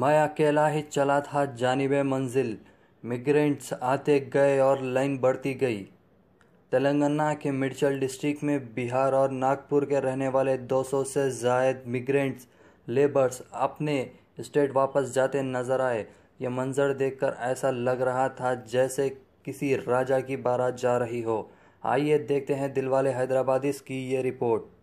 मैं अकेला ही चला था जानब मंजिल मिग्रेंट्स आते गए और लाइन बढ़ती गई तेलंगाना के मिर्चल डिस्ट्रिक्ट में बिहार और नागपुर के रहने वाले 200 से जायद मिग्रेंट्स लेबर्स अपने स्टेट वापस जाते नजर आए यह मंजर देखकर ऐसा लग रहा था जैसे किसी राजा की बारात जा रही हो आइए देखते हैं दिलवाले हैदराबादीस की ये रिपोर्ट